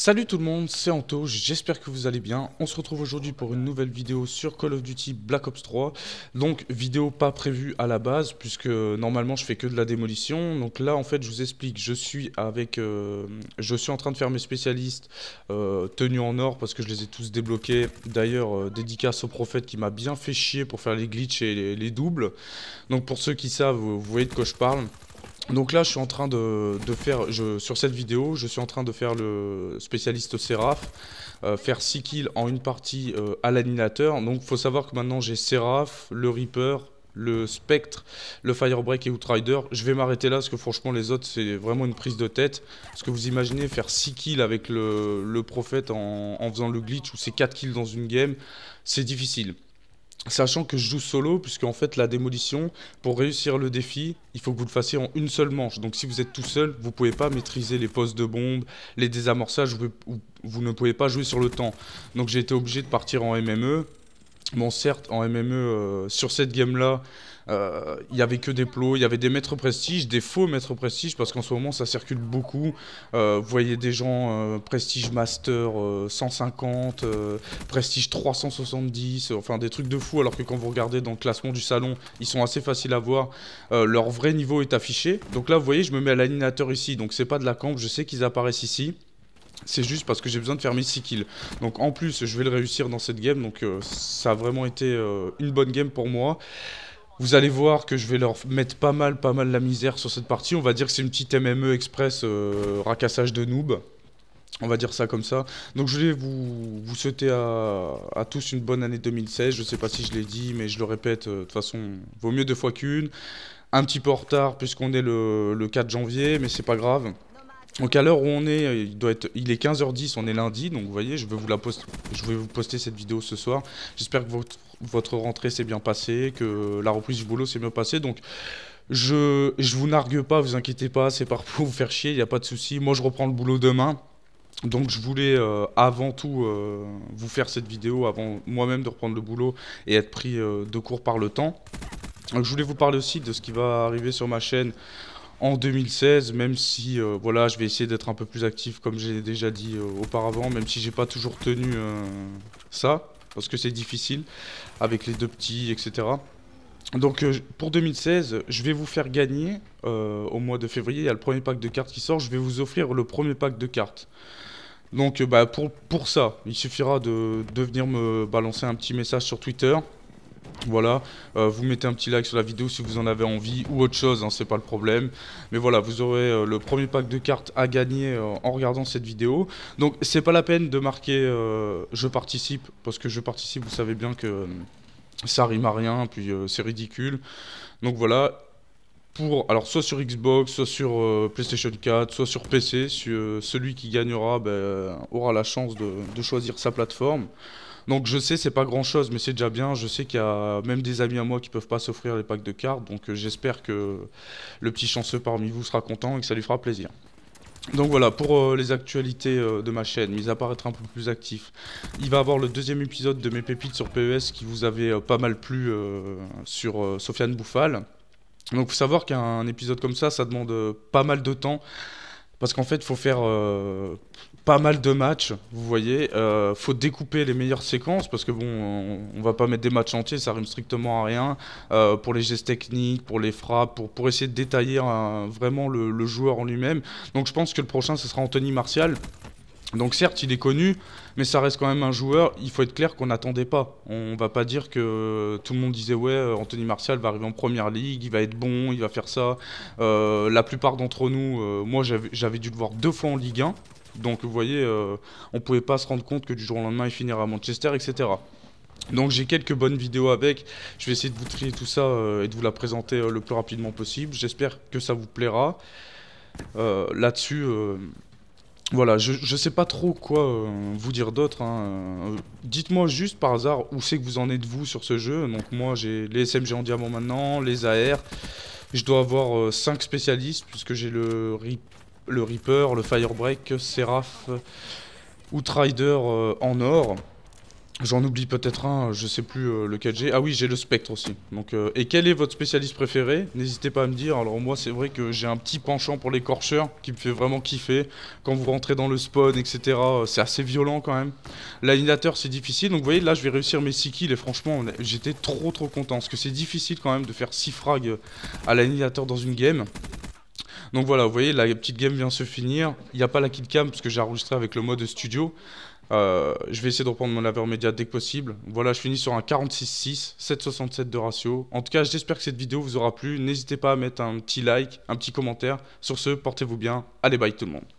Salut tout le monde, c'est Anto, j'espère que vous allez bien. On se retrouve aujourd'hui pour une nouvelle vidéo sur Call of Duty Black Ops 3. Donc vidéo pas prévue à la base puisque normalement je fais que de la démolition. Donc là en fait je vous explique, je suis avec, euh, je suis en train de faire mes spécialistes euh, tenus en or parce que je les ai tous débloqués. D'ailleurs euh, dédicace au prophète qui m'a bien fait chier pour faire les glitches et les, doubles. Donc pour ceux qui savent, vous voyez de quoi je parle. Donc là, je suis en train de, faire, je, sur cette vidéo, je suis en train de faire le spécialiste Seraph, euh, faire 6 kills en une partie euh, à l'animateur. Donc faut savoir que maintenant j'ai Seraph, le Reaper, le Spectre, le Firebreak et Outrider. Je vais m'arrêter là parce que franchement les autres c'est vraiment une prise de tête. Parce que vous imaginez faire 6 kills avec le, prophète en, en faisant le glitch ou c'est 4 kills dans une game, c'est difficile. Sachant que je joue solo, puisque en fait la démolition, pour réussir le défi, il faut que vous le fassiez en une seule manche. Donc si vous êtes tout seul, vous ne pouvez pas maîtriser les postes de bombes, les désamorçages, vous, ne pouvez pas jouer sur le temps. Donc j'ai été obligé de partir en MME. Bon certes, en MME, euh, sur cette game-là, euh, il y avait que des plots, il y avait des maîtres prestige, des faux maîtres prestige, parce qu'en ce moment ça circule beaucoup. Euh, vous voyez des gens euh, prestige master 150, prestige 370, enfin des trucs de fou, alors que quand vous regardez dans le classement du salon, ils sont assez faciles à voir. leur vrai niveau est affiché. Donc là, vous voyez, je me mets à l'animateur ici, donc c'est pas de la camp, je sais qu'ils apparaissent ici. C'est juste parce que j'ai besoin de faire mes 6 kills. Donc en plus, je vais le réussir dans cette game. Donc ça a vraiment été une bonne game pour moi. Vous allez voir que je vais leur mettre pas mal, pas mal la misère sur cette partie. On va dire que c'est une petite MME express euh, racassage de noob. On va dire ça comme ça. Donc je vais vous, souhaiter à, tous une bonne année 2016. Je sais pas si je l'ai dit, mais je le répète, euh, de toute façon, vaut mieux deux fois qu'une. Un petit peu en retard puisqu'on est le, 4 janvier, mais c'est pas grave. Donc à l'heure où on est, il, doit être, il est 15h10, on est lundi, donc vous voyez, je vais vous, la poste, je vais vous poster cette vidéo ce soir. J'espère que votre votre rentrée s'est bien passée, que la reprise du boulot s'est bien passée. Donc, je, vous nargue pas, vous inquiétez pas, c'est pas pour vous faire chier, il n'y a pas de souci. Moi, je reprends le boulot demain. Donc je voulais euh, avant tout euh, vous faire cette vidéo avant moi-même de reprendre le boulot et être pris euh, de court par le temps. je voulais vous parler aussi de ce qui va arriver sur ma chaîne en 2016, même si voilà, je vais essayer d'être un peu plus actif comme j'ai déjà dit auparavant, même si j'ai pas toujours tenu ça parce que c'est difficile avec les deux petits, etc. Donc euh, pour 2016, je vais vous faire gagner euh, au mois de février. Il y a le premier pack de cartes qui sort. Je vais vous offrir le premier pack de cartes. Donc euh, bah, pour, pour ça, il suffira de, de venir me balancer un petit message sur Twitter voilà, euh, vous mettez un petit like sur la vidéo si vous en avez envie ou autre chose, hein, c'est pas le problème. Mais voilà, vous aurez euh, le premier pack de cartes à gagner euh, en regardant cette vidéo. Donc c'est pas la peine de marquer je participe parce que je participe, vous savez bien que ça rime à rien, puis c'est ridicule. Donc voilà, pour, alors soit sur Xbox, soit sur PlayStation 4, soit sur PC, celui qui gagnera ben, aura la chance de, choisir sa plateforme. Donc je sais, c'est pas grand chose, mais c'est déjà bien. Je sais qu'il y a même des amis à moi qui peuvent pas s'offrir les packs de cartes. Donc euh, j'espère que le petit chanceux parmi vous sera content et que ça lui fera plaisir. Donc voilà, pour euh, les actualités euh, de ma chaîne, mis à part un peu plus actif, il va avoir le deuxième épisode de mes pépites sur PES qui vous avait pas mal plu sur Sofiane Bouffal. Donc faut savoir qu'un épisode comme ça, ça demande pas mal de temps. Parce qu'en fait, il faut faire pas mal de matchs, vous voyez. Euh, faut découper les meilleures séquences parce que bon, on, va pas mettre des matchs entiers, ça rime strictement à rien. Euh, pour les gestes techniques, pour les frappes, pour, pour essayer de détailler euh, vraiment le, joueur en lui-même. Donc je pense que le prochain, ce sera Anthony Martial. Donc certes, il est connu, mais ça reste quand même un joueur, il faut être clair qu'on n'attendait pas. On va pas dire que tout le monde disait ouais, euh, Anthony Martial va arriver en première ligue, il va être bon, il va faire ça. la plupart d'entre nous, moi j'avais dû le voir deux fois en Ligue 1, donc vous voyez, on euh, on pouvait pas se rendre compte que du jour au lendemain, il finira à Manchester, etc. Donc j'ai quelques bonnes vidéos avec, je vais essayer de vous trier tout ça euh, et de vous la présenter euh, le plus rapidement possible. J'espère que ça vous plaira. Là-dessus, voilà, je ne sais pas trop quoi vous dire d'autre. Hein. Dites-moi juste par hasard où c'est que vous en êtes vous sur ce jeu. Donc moi j'ai les SMG en diamant maintenant, les AR. Je dois avoir 5 spécialistes puisque j'ai le rip le Reaper, le Firebreak, Seraph, Outrider euh, en or. J'en oublie peut-être un, je sais plus le euh, lequel j'ai. Ah oui, j'ai le spectre aussi. Donc, euh, et quel est votre spécialiste préféré N'hésitez pas à me dire. Alors moi, c'est vrai que j'ai un petit penchant pour l'écorcheur qui me fait vraiment kiffer. Quand vous rentrez dans le spawn, etc., c'est assez violent quand même. L'animateur, c'est difficile. Donc vous voyez, là, je vais réussir mes 6 kills. Et franchement, j'étais trop trop content. Parce que c'est difficile quand même de faire 6 frags à l'animateur dans une game. Donc voilà, vous voyez, la petite game vient se finir. Il n'y a pas la kitcam parce que j'ai enregistré avec le mode studio. Euh, je vais essayer de reprendre mon laveur média dès que possible. Voilà, je finis sur un 46,6, 7,67 de ratio. En tout cas, j'espère que cette vidéo vous aura plu. N'hésitez pas à mettre un petit like, un petit commentaire. Sur ce, portez-vous bien. Allez, bye tout le monde.